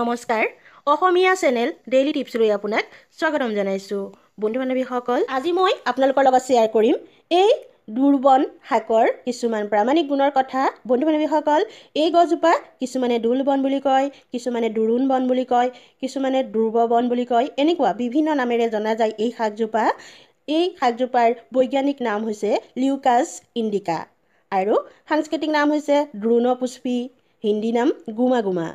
নমস্কাৰ অসমীয়া channel daily টিপছলৈ আপোনাক স্বাগতম জনাইছোঁ বন্ধু বান্ধৱীসকল আজি মই আপোনালোকৰ লগত শ্বেয়াৰ কৰিম এই দুৰ্বন শাকৰ কিছুমান প্ৰামাণিক গুণৰ কথা বন্ধু বান্ধৱীসকল এই গছজোপা কিছুমানে দুলবন বুলি কয় কিছুমানে দুৰুণ বন বুলি কয় কিছুমানে দুৰ্ব বন বুলি কয় এনেকুৱা বিভিন্ন নামেৰে জনা যায় এই শাকজোপা এই শাকজোপাৰ বৈজ্ঞানিক নাম হৈছে লিউকাছ ইণ্ডিকা আৰু সাংস্কৃতিক নাম হৈছে দ্ৰোণ হিন্দী নাম গুমা গুমা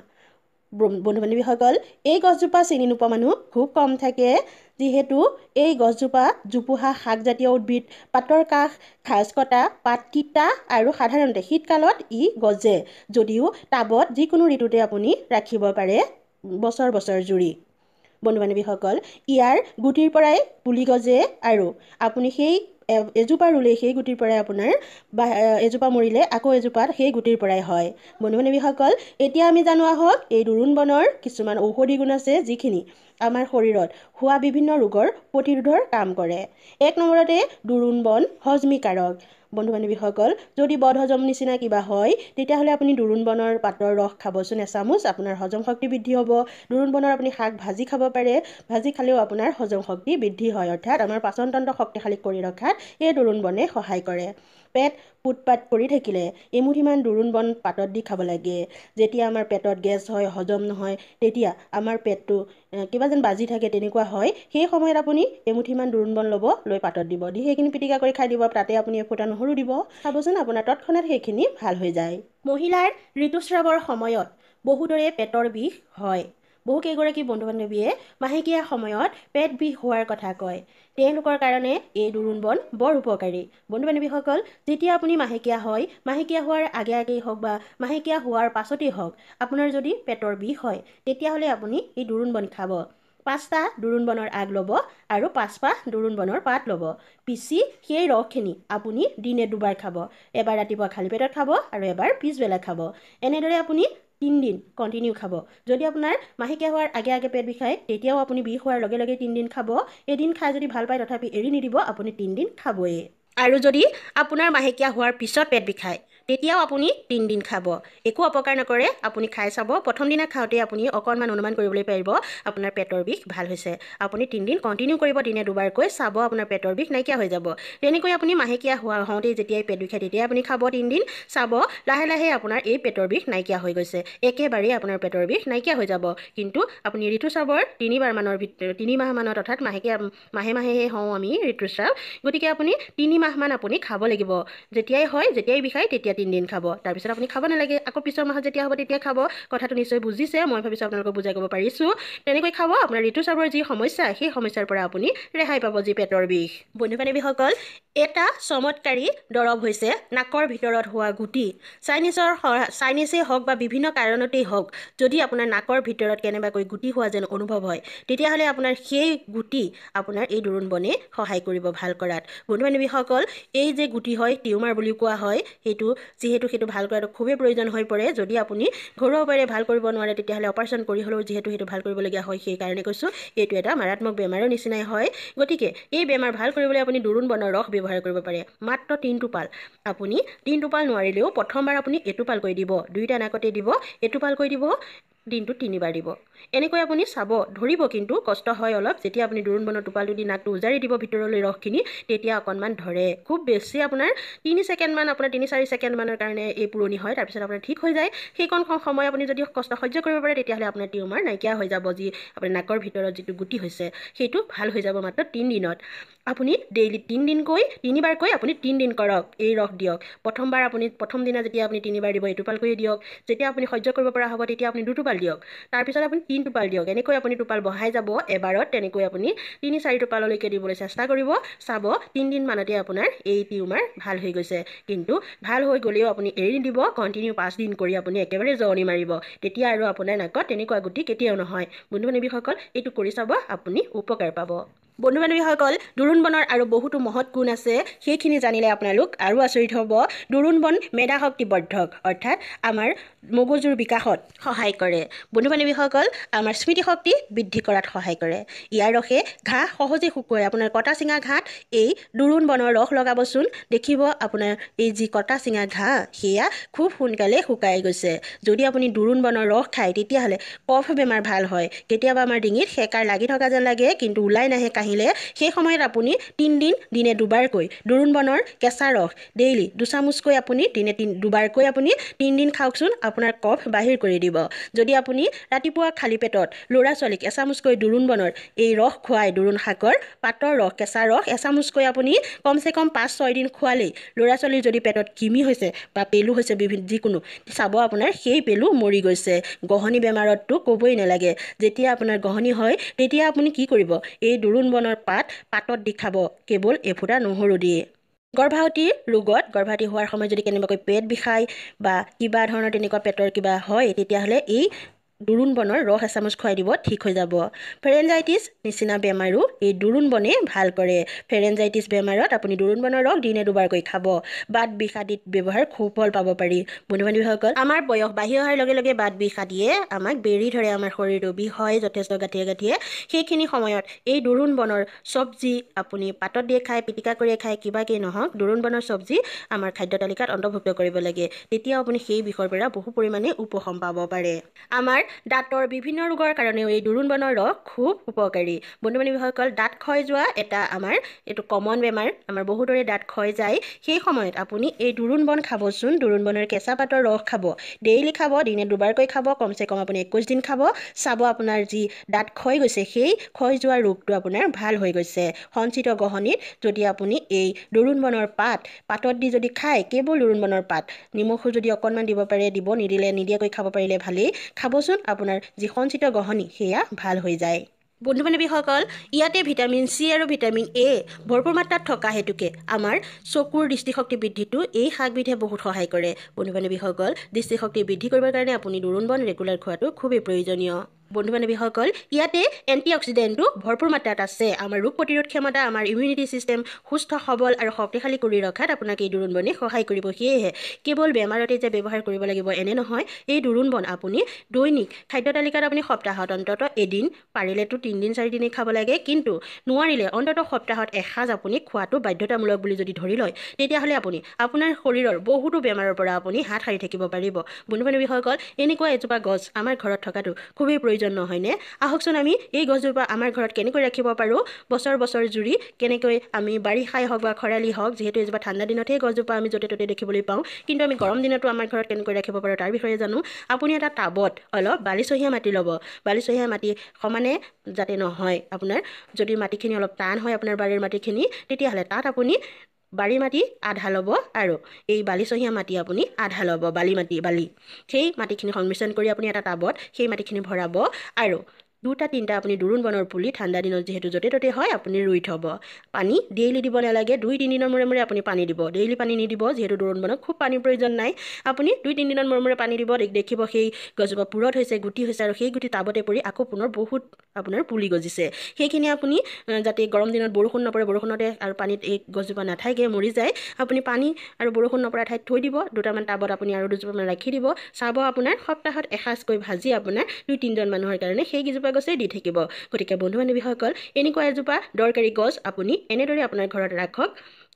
বন্ধু বান্ধৱীসকল এই গছজোপা চিনি নোপোৱা মানুহ খুব কম থাকে যিহেতু এই গছজোপা জোপোহা শাকজাতীয় উদ্ভিদ পাতৰ কাষ কটা পাত তিতা আৰু সাধাৰণতে শীতকালত ই গজে যদিও টাবত যিকোনো ঋতুতে আপুনি ৰাখিব পাৰে বছৰ বছৰ জুৰি বন্ধু বান্ধৱীসকল ইয়াৰ গুটিৰ পৰাই পুলি গজে আৰু আপুনি সেই এজোপা ৰুলে সেই গুটিৰ পৰাই আপোনাৰ বা এজোপা মৰিলে আকৌ এজোপা সেই গুটিৰ পৰাই হয় বন্ধু বান্ধৱীসকল এতিয়া আমি জানো আহক এই দোৰোণ বনৰ কিছুমান ঔষধি গুণ আছে যিখিনি আমাৰ শৰীৰত হোৱা বিভিন্ন ৰোগৰ প্ৰতিৰোধৰ কাম কৰে এক নম্বৰতে দোৰোণ বন হজমিকাৰক বন্ধু বান্ধৱীসকল যদি বদ হজম নিচিনা কিবা হয় তেতিয়াহ'লে আপুনি দুৰুণ বনৰ পাতৰ ৰস খাবচোন এচামুচ আপোনাৰ হজম শক্তি বৃদ্ধি হ'ব দুৰুণ বনৰ আপুনি শাক ভাজি খাব পাৰে ভাজি খালেও আপোনাৰ হজম শক্তি বৃদ্ধি হয় অৰ্থাৎ আমাৰ পাচনতন্ত্ৰ শক্তিশালী কৰি ৰখাত এই দুৰুণ বনে সহায় কৰে পেট ফুটপাত কৰি থাকিলে এমুঠিমান দোৰোণ বন পাতত দি খাব লাগে যেতিয়া আমাৰ পেটত গেছ হয় হজম নহয় তেতিয়া আমাৰ পেটটো কিবা যেন বাজি থাকে তেনেকুৱা হয় সেই সময়ত আপুনি এমুঠিমান দোৰোণ বন ল'ব লৈ পাতত দিব দি সেইখিনি পিটিকা কৰি খাই দিব তাতে আপুনি এফুটা নহৰু দিব চাবচোন আপোনাৰ তৎক্ষণাত সেইখিনি ভাল হৈ যায় মহিলাৰ ঋতুস্ৰাৱৰ সময়ত বহুদৰে পেটৰ বিষ হয় বহুকেইগৰাকী বন্ধু বান্ধৱীয়ে মাহেকীয়া সময়ত পেট বিষ হোৱাৰ কথা কয় তেওঁলোকৰ কাৰণে এই দুৰুণ বন বৰ উপকাৰী বন্ধু বান্ধৱীসকল যেতিয়া আপুনি মাহেকীয়া হয় মাহেকীয়া হোৱাৰ আগে আগেই হওক বা মাহেকীয়া হোৱাৰ পাছতেই হওক আপোনাৰ যদি পেটৰ বিষ হয় তেতিয়াহ'লে আপুনি এই দুৰুণ বন খাব পাঁচটা দুৰুণ বনৰ আগ ল'ব আৰু পাঁচপাহ দুৰুণ বনৰ পাত ল'ব পিচি সেই ৰসখিনি আপুনি দিনে দুবাৰ খাব এবাৰ ৰাতিপুৱা খালী পেটত খাব আৰু এবাৰ পিছবেলা খাব এনেদৰে আপুনি তিনিদিন কণ্টিনিউ খাব যদি আপোনাৰ মাহেকীয়া হোৱাৰ আগে আগে পেট বিষায় তেতিয়াও আপুনি বিষ হোৱাৰ লগে লগে তিনিদিন খাব এদিন খাই যদি ভাল পায় তথাপি এৰি নিদিব আপুনি তিনিদিন খাবই আৰু যদি আপোনাৰ মাহেকীয়া হোৱাৰ পিছত পেট বিষায় তেতিয়াও আপুনি তিনিদিন খাব একো অপকাৰ নকৰে আপুনি খাই চাব প্ৰথম দিনা খাওঁতে আপুনি অকণমান অনুমান কৰিবলৈ পাৰিব আপোনাৰ পেটৰ বিষ ভাল হৈছে আপুনি তিনিদিন কণ্টিনিউ কৰিব দিনে দুবাৰকৈ চাব আপোনাৰ পেটৰ বিষ নাইকিয়া হৈ যাব তেনেকৈ আপুনি মাহেকীয়া হোৱা হওঁতেই যেতিয়াই পেট বিষে তেতিয়াই আপুনি খাব তিনিদিন চাব লাহে লাহে আপোনাৰ এই পেটৰ বিষ নাইকিয়া হৈ গৈছে একেবাৰেই আপোনাৰ পেটৰ বিষ নাইকিয়া হৈ যাব কিন্তু আপুনি ঋতুস্ৰাৱৰ তিনিবাৰমানৰ ভিতৰত তিনিমাহমানত অৰ্থাৎ মাহেকীয়া মাহে মাহেহে হওঁ আমি ঋতুস্ৰাৱ গতিকে আপুনি তিনি মাহমান আপুনি খাব লাগিব যেতিয়াই হয় যেতিয়াই বিষায় তেতিয়া তিনিদিন খাব তাৰপিছত আপুনি খাব নালাগে আকৌ পিছৰ মাহত যেতিয়া হ'ব তেতিয়া খাব কথাটো নিশ্চয় বুজিছে মই ভাবিছোঁ আপোনালোকক বুজাই ক'ব পাৰিছোঁ তেনেকৈ খাব আপোনাৰ ঋতুস্ৰাৱৰ যি সমস্যা সেই সমস্যাৰ পৰা আপুনি ৰেহাই পাব যি পেটৰ বিষ বন্ধু বান্ধৱীসকল এটা চমৎকাৰী দৰৱ হৈছে নাকৰ ভিতৰত হোৱা গুটি চাইনিজৰ চাইনিজেই হওক বা বিভিন্ন কাৰণতেই হওক যদি আপোনাৰ নাকৰ ভিতৰত কেনেবাকৈ গুটি হোৱা যেন অনুভৱ হয় তেতিয়াহ'লে আপোনাৰ সেই গুটি আপোনাৰ এই বনে সহায় কৰিব ভাল কৰাত বন্ধু বান্ধৱীসকল এই যে গুটি হয় টিউমাৰ বুলি কোৱা হয় সেইটো যিহেতু সেইটো ভাল কৰাটো খুবেই প্ৰয়োজন হৈ পৰে যদি আপুনি ঘৰুৱা উপায়েৰে ভাল কৰিব নোৱাৰে তেতিয়াহ'লে অপাৰেশ্যন কৰি হ'লেও যিহেতু সেইটো ভাল কৰিবলগীয়া হয় সেইকাৰণে কৈছোঁ এইটো এটা মাৰাত্মক বেমাৰৰ নিচিনাই হয় গতিকে এই বেমাৰ ভাল কৰিবলৈ আপুনি দুৰুণ বনৰ ৰস ব্যৱহাৰ কৰিব পাৰে মাত্ৰ তিনিটোপাল আপুনি তিনিটোপাল নোৱাৰিলেও প্ৰথমবাৰ আপুনি এটোপাল কৰি দিব দুইটা নাকতেই দিব এটোপাল কৰি দিব দিনটোত তিনিবাৰ দিব এনেকৈ আপুনি চাব ধৰিব কিন্তু কষ্ট হয় অলপ যেতিয়া আপুনি বনৰ টোপালটো দি নাকটো উজাৰি দিব ভিতৰলৈ ৰসখিনি তেতিয়া অকণমান ধৰে খুব বেছি আপোনাৰ তিনি ছেকেণ্ডমান আপোনাৰ তিনি চাৰি ছেকেণ্ডমানৰ কাৰণে এই পুৰণি হয় তাৰপিছত আপোনাৰ ঠিক হৈ যায় সেইকণ সময় আপুনি যদি কষ্ট সহ্য কৰিব পাৰে তেতিয়াহ'লে আপোনাৰ টিউমাৰ নাইকিয়া হৈ যাব যি আপোনাৰ নাকৰ ভিতৰত যিটো গুটি হৈছে সেইটো ভাল হৈ যাব মাত্ৰ তিনিদিনত আপুনি ডেইলি তিনিদিনকৈ তিনিবাৰকৈ আপুনি তিনিদিন কৰক এই ৰস দিয়ক প্ৰথমবাৰ আপুনি প্ৰথম দিনা যেতিয়া আপুনি তিনিবাৰ দিব এটোপাল কৰি দিয়ক যেতিয়া আপুনি সহ্য কৰিব পৰা হ'ব তেতিয়া আপুনি দুটোপাল দিয়ক তাৰপিছত আপুনি তিনি টোপাল দিয়ক এনেকৈ আপুনি টোপাল বহাই যাব এবাৰত তেনেকৈ আপুনি তিনি চাৰি টোপাললৈকে দিবলৈ চেষ্টা কৰিব চাব তিনিদিনমানতে আপোনাৰ এই টিউমাৰ ভাল হৈ গৈছে কিন্তু ভাল হৈ গ'লেও আপুনি এৰি দিব কণ্টিনিউ পাঁচদিন কৰি আপুনি একেবাৰে জৰণি মাৰিব তেতিয়া আৰু আপোনাৰ নাকত তেনেকুৱা গুটি কেতিয়াও নহয় বন্ধু বান্ধৱীসকল এইটো কৰি চাব আপুনি উপকাৰ পাব বন্ধু বান্ধৱীসকল দুৰুণ বনৰ আৰু বহুতো মহৎ গুণ আছে সেইখিনি জানিলে আপোনালোক আৰু আচৰিত হ'ব দুৰুণ বন মেধা শক্তিবৰ্ধক অৰ্থাৎ আমাৰ মগজুৰ বিকাশত সহায় কৰে বন্ধু বান্ধৱীসকল আমাৰ স্মৃতিশক্তি বৃদ্ধি কৰাত সহায় কৰে ইয়াৰ ৰসে ঘাঁহ সহজে শুকুৱাই আপোনাৰ কটা চিঙা ঘাঁহ এই দুৰুণ বনৰ ৰস লগাবচোন দেখিব আপোনাৰ এই যি কটা চিঙা ঘাঁহ সেয়া খুব সোনকালে শুকাই গৈছে যদি আপুনি দুৰুণ বনৰ ৰস খায় তেতিয়াহ'লে কফ বেমাৰ ভাল হয় কেতিয়াবা আমাৰ ডিঙিত সেকাৰ লাগি থকা যেন লাগে কিন্তু ওলাই নাহে আহিলে সেই সময়ত আপুনি তিনিদিন দিনে দুবাৰকৈ দুৰুণ বনৰ কেঁচা ৰস ডেইলি দুচামুচকৈ আপুনি দিনে তিন দুবাৰকৈ আপুনি তিনিদিন খাওকচোন আপোনাৰ কফ বাহিৰ কৰি দিব যদি আপুনি ৰাতিপুৱা খালী পেটত ল'ৰা ছোৱালীক এচামুচকৈ দুৰুণ বনৰ এই ৰস খুৱাই দুৰুণ শাকৰ পাতৰ ৰস কেঁচা ৰস এচামুচকৈ আপুনি কমচে কম পাঁচ ছয়দিন খোৱালেই ল'ৰা ছোৱালীৰ যদি পেটত কিমি হৈছে বা পেলু হৈছে বিভিন্ন যিকোনো চাব আপোনাৰ সেই পেলু মৰি গৈছে গহনি বেমাৰতটো ক'বই নালাগে যেতিয়া আপোনাৰ গহনি হয় তেতিয়া আপুনি কি কৰিব এই দুৰুণ বেঙ্গনৰ পাত পাতত দি খাব কেৱল এফুটা নহৰু দিয়ে গৰ্ভাৱতী ৰোগত গৰ্ভাৱতী হোৱাৰ সময়ত যদি কেনেবাকৈ পেট বিষায় বা কিবা ধৰণৰ তেনেকুৱা পেটৰ কিবা হয় তেতিয়াহ'লে এই দুৰুণ বনৰ ৰস এচামুচ খুৱাই দিব ঠিক হৈ যাব ফেৰেঞ্জাইটিছ নিচিনা বেমাৰো এই দুৰুণ বনে ভাল কৰে ফেৰেঞ্জাইটিছ বেমাৰত আপুনি দুৰুণ বনৰ ৰস দিনে দুবাৰকৈ খাব বাট বিষ আদিত ব্যৱহাৰ সুফল পাব পাৰি বন্ধু বান্ধৱীসকল আমাৰ বয়স বাঢ়ি অহাৰ লগে লগে বাট বিষ আদিয়ে আমাক বেৰি ধৰে আমাৰ শৰীৰটো বিষ হয় যথেষ্ট গাঁঠিয়ে গাঁঠিয়ে সেইখিনি সময়ত এই দুৰুণ বনৰ চব্জি আপুনি পাতত দিয়ে খায় পিটিকা কৰিয়ে খায় কিবাকে নহওক দুৰুণ বনৰ চব্জি আমাৰ খাদ্য তালিকাত অন্তৰ্ভুক্ত কৰিব লাগে তেতিয়াও আপুনি সেই বিষৰ পৰা বহু পৰিমাণে উপশম পাব পাৰে আমাৰ দাঁতৰ বিভিন্ন ৰোগৰ কাৰণেও এই বনৰ ৰস খুব উপকাৰী বন্ধু বান্ধৱীসকল দাঁত ক্ষয় যোৱা এটা আমাৰ এইটো কমন বেমাৰ আমাৰ বহুতৰে দাঁত ক্ষয় যায় সেই সময়ত আপুনি এই বন খাবচোন বনৰ কেঁচা পাতৰ ৰস খাব ডেইলি খাব দিনে দুবাৰকৈ খাব কমচে কম আপুনি একৈছ দিন খাব চাব আপোনাৰ যি দাঁত ক্ষয় গৈছে সেই ক্ষয় যোৱা ৰোগটো আপোনাৰ ভাল হৈ গৈছে সঞ্চিত গহনিত যদি আপুনি এই বনৰ পাত পাতত দি যদি খায় কেৱল বনৰ পাত নিমখো যদি অকণমান দিব পাৰে দিব নিদিলে নিদিয়াকৈ খাব পাৰিলে ভালেই খাবচোন পিছত আপোনাৰ যি সঞ্চিত গহনী সেয়া ভাল হৈ যায় বন্ধু বান্ধৱীসকল ইয়াতে ভিটামিন চি আৰু ভিটামিন এ ভৰপূৰ মাত্ৰাত থকা হেতুকে আমাৰ চকুৰ দৃষ্টিশক্তি বৃদ্ধিটো এই শাকবিধে বহুত সহায় কৰে বন্ধু বান্ধৱীসকল দৃষ্টিশক্তি বৃদ্ধি কৰিবৰ কাৰণে আপুনি দুৰুণ বন ৰেগুলাৰ খোৱাটো খুবেই প্ৰয়োজনীয় বন্ধু বান্ধৱীসকল ইয়াতে এণ্টি অক্সিডেণ্টটো ভৰপূৰ মাত্ৰাত আছে আমাৰ ৰোগ প্ৰতিৰোধ ক্ষমতা আমাৰ ইমিউনিটি ছিষ্টেম সুস্থ সবল আৰু শক্তিশালী কৰি ৰখাত আপোনাক এই দুৰুণবনে সহায় কৰিব সেয়েহে কেৱল বেমাৰতে যে ব্যৱহাৰ কৰিব লাগিব এনে নহয় এই বন আপুনি দৈনিক খাদ্য তালিকাত আপুনি সপ্তাহত অন্তত এদিন পাৰিলেতো তিনিদিন চাৰিদিনেই খাব লাগে কিন্তু নোৱাৰিলে অন্তত সপ্তাহত এসাঁজ আপুনি খোৱাটো বাধ্যতামূলক বুলি যদি ধৰি লয় তেতিয়াহ'লে আপুনি আপোনাৰ শৰীৰৰ বহুতো বেমাৰৰ পৰা আপুনি হাত সাৰি থাকিব পাৰিব বন্ধু বান্ধৱীসকল এনেকুৱা এজোপা গছ আমাৰ ঘৰত থকাটো খুবেই প্ৰয়োজন প্ৰয়োজন নহয়নে আহকচোন আমি এই গছজোপা আমাৰ ঘৰত কেনেকৈ ৰাখিব পাৰোঁ বছৰ বছৰ জুৰি কেনেকৈ আমি বাৰিষাই হওক বা খৰালি হওক যিহেতু এইজোপা ঠাণ্ডা দিনতহে গছজোপা আমি য'তে ত'তে দেখিবলৈ পাওঁ কিন্তু আমি গৰম দিনতো আমাৰ ঘৰত কেনেকৈ ৰাখিব পাৰোঁ তাৰ বিষয়ে জানো আপুনি এটা টাবত অলপ বালিচহীয়া মাটি ল'ব বালিচহীয়া মাটি সমানে যাতে নহয় আপোনাৰ যদি মাটিখিনি অলপ টান হয় আপোনাৰ বাৰীৰ মাটিখিনি তেতিয়াহ'লে তাত আপুনি বালি মাটি আধা ল'ব আৰু এই বালিচহীয়া মাটি আপুনি আধা ল'ব বালি মাটি বালি সেই মাটিখিনি সংমিশ্ৰণ কৰি আপুনি এটা টাবত সেই মাটিখিনি ভৰাব আৰু দুটা তিনিটা আপুনি দুৰুণ বনৰ পুলি ঠাণ্ডা দিনত যিহেতু য'তে ত'তে হয় আপুনি ৰুই থ'ব পানী ডেইলি দিব নালাগে দুই তিনিদিনৰ মূৰে মূৰে আপুনি পানী দিব ডেইলি পানী নিদিব যিহেতু দুৰুণ বনত খুব পানীৰ প্ৰয়োজন নাই আপুনি দুই তিনিদিনৰ মূৰে মূৰে পানী দিব দেখিব সেই গছজোপা পূৰত হৈছে গুটি হৈছে আৰু সেই গুটি টাবতে পৰি আকৌ পুনৰ বহুত আপোনাৰ পুলি গজিছে সেইখিনি আপুনি যাতে গৰম দিনত বৰষুণ নপৰে বৰষুণতে আৰু পানীত এই গছজোপা নাথাকে মৰি যায় আপুনি পানী আৰু বৰষুণ নপৰা ঠাইত থৈ দিব দুটামান টাবত আপুনি আৰু দুজোপামান ৰাখি দিব চাব আপোনাৰ সপ্তাহত এসাঁজকৈ ভাজি আপোনাৰ দুই তিনিজন মানুহৰ কাৰণে সেইকেইজোপা গছেই দি থাকিব গতিকে বন্ধু বান্ধৱীসকল এনেকুৱা এজোপা দৰকাৰী গছ আপুনি এনেদৰে আপোনাৰ ঘৰত ৰাখক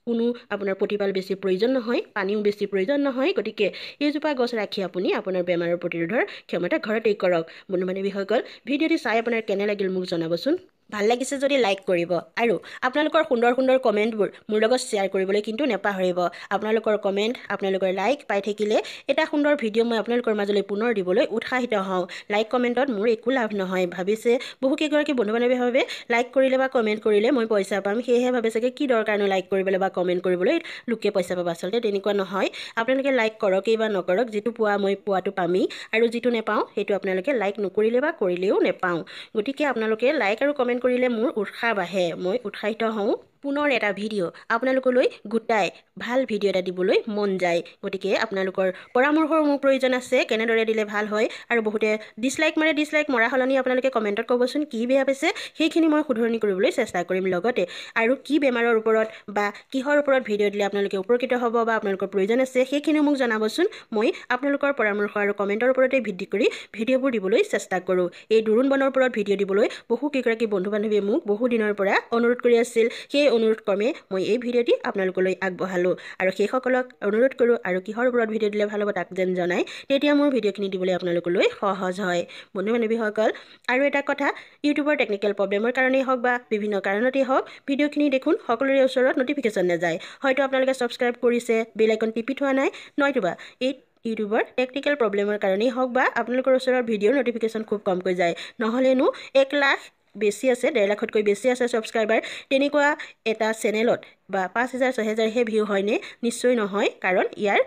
কোনো আপোনাৰ প্ৰতিপাল বেছি প্ৰয়োজন নহয় পানীও বেছি প্ৰয়োজন নহয় গতিকে এইজোপা গছ ৰাখি আপুনি আপোনাৰ বেমাৰৰ প্ৰতিৰোধৰ ক্ষমতা ঘৰতেই কৰক বন্ধু বান্ধৱীসকল ভিডিঅ'টো চাই আপোনাৰ কেনে লাগিল মোক জনাবচোন ভাল লাগিছে যদি লাইক কৰিব আৰু আপোনালোকৰ সুন্দৰ সুন্দৰ কমেণ্টবোৰ মোৰ লগত শ্বেয়াৰ কৰিবলৈ কিন্তু নেপাহৰিব আপোনালোকৰ কমেণ্ট আপোনালোকৰ লাইক পাই থাকিলে এটা সুন্দৰ ভিডিঅ' মই আপোনালোকৰ মাজলৈ পুনৰ দিবলৈ উৎসাহিত হওঁ লাইক কমেণ্টত মোৰ একো লাভ নহয় ভাবিছে বহুকেইগৰাকী বন্ধু বান্ধৱীভাৱে লাইক কৰিলে বা কমেণ্ট কৰিলে মই পইচা পাম সেয়েহে ভাবে চাগে কি দৰকাৰনো লাইক কৰিবলৈ বা কমেণ্ট কৰিবলৈ লোকে পইচা পাব আচলতে তেনেকুৱা নহয় আপোনালোকে লাইক কৰকেই বা নকৰক যিটো পোৱা মই পোৱাটো পামেই আৰু যিটো নেপাওঁ সেইটো আপোনালোকে লাইক নকৰিলে বা কৰিলেও নেপাওঁ গতিকে আপোনালোকে লাইক আৰু কমেণ্ট কৰিলে মোৰ উৎসাহ বাঢ়ে মই উৎসাহিত হওঁ পুনৰ এটা ভিডিঅ' আপোনালোকলৈ গোটাই ভাল ভিডিঅ' এটা দিবলৈ মন যায় গতিকে আপোনালোকৰ পৰামৰ্শৰ মোৰ প্ৰয়োজন আছে কেনেদৰে দিলে ভাল হয় আৰু বহুতে ডিছলাইক মাৰে ডিছলাইক মৰা সলনি আপোনালোকে কমেণ্টত ক'বচোন কি বেয়া পাইছে সেইখিনি মই শুধৰণি কৰিবলৈ চেষ্টা কৰিম লগতে আৰু কি বেমাৰৰ ওপৰত বা কিহৰ ওপৰত ভিডিঅ' দিলে আপোনালোকে উপকৃত হ'ব বা আপোনালোকৰ প্ৰয়োজন আছে সেইখিনিও মোক জনাবচোন মই আপোনালোকৰ পৰামৰ্শ আৰু কমেণ্টৰ ওপৰতে ভিত্তি কৰি ভিডিঅ'বোৰ দিবলৈ চেষ্টা কৰোঁ এই দুৰুণ বনৰ ওপৰত ভিডিঅ' দিবলৈ বহুকেইগৰাকী বন্ধু বান্ধৱীয়ে মোক বহুদিনৰ পৰা অনুৰোধ কৰি আছিল সেই অনুৰোধ ক্ৰমে মই এই ভিডিঅ'টি আপোনালোকলৈ আগবঢ়ালোঁ আৰু সেইসকলক অনুৰোধ কৰোঁ আৰু কিহৰ ওপৰত ভিডিঅ' দিলে ভাল হব তাক যেন জানাই তেতিয়া মোৰ ভিডিঅ'খিনি দিবলৈ আপোনালোকলৈ সহজ হয় বন্ধু বান্ধৱীসকল আৰু এটা কথা ইউটিউবৰ টেকনিকেল প্ৰব্লেমৰ কাৰণেই হওক বা বিভিন্ন কাৰণতেই হওক ভিডিঅ'খিনি দেখোন সকলোৰে ওচৰত নটিফিকেশ্যন নাযায় হয়তো আপোনালোকে ছাবস্ক্ৰাইব কৰিছে বেলাইকন টিপি থোৱা নাই নতুবা এই ইউটিউবৰ টেকনিকেল প্ৰব্লেমৰ কাৰণেই হওক বা আপোনালোকৰ ওচৰৰ ভিডিঅ'ৰ নটিফিকেশ্যন খুব কমকৈ যায় নহ'লেনো এক লাখ বেছি আছে ডেৰ লাখতকৈ বেছি আছে ছাবস্ক্ৰাইবাৰ তেনেকুৱা এটা চেনেলত বা পাঁচ হেজাৰ ছহেজাৰহে ভিউ হয়নে নিশ্চয় নহয় কাৰণ ইয়াৰ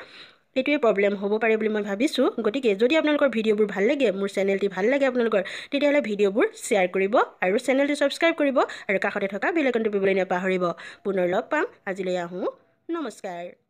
এইটোৱে প্ৰব্লেম হ'ব পাৰে বুলি মই ভাবিছোঁ গতিকে যদি আপোনালোকৰ ভিডিঅ'বোৰ ভাল লাগে মোৰ চেনেলটি ভাল লাগে আপোনালোকৰ তেতিয়াহ'লে ভিডিঅ'বোৰ শ্বেয়াৰ কৰিব আৰু চেনেলটো ছাবস্ক্ৰাইব কৰিব আৰু কাষতে থকা বেলেগনটো পিবলৈ নাপাহৰিব পুনৰ লগ পাম আজিলৈ আহোঁ নমস্কাৰ